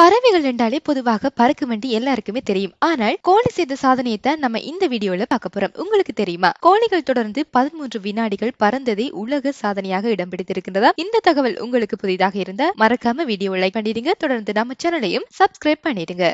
பறவைகள் என்றாலே பொதுவாக பறக்கும் வேண்டி எல்லாருக்குமே தெரியும் ஆனால் கோழி செய்த சாதனையை தான் நம்ம இந்த வீடியோல பார்க்க போறோம் உங்களுக்கு தெரியுமா கோழிகள் தொடர்ந்து பதிமூன்று வினாடிகள் பறந்ததே உலக சாதனையாக இடம் பிடித்திருக்கின்றதா இந்த தகவல் உங்களுக்கு புதிதாக இருந்தா மறக்காம வீடியோ லைக் பண்ணிடுங்க தொடர்ந்து நம்ம சேனலையும் சப்ஸ்கிரைப் பண்ணிடுங்க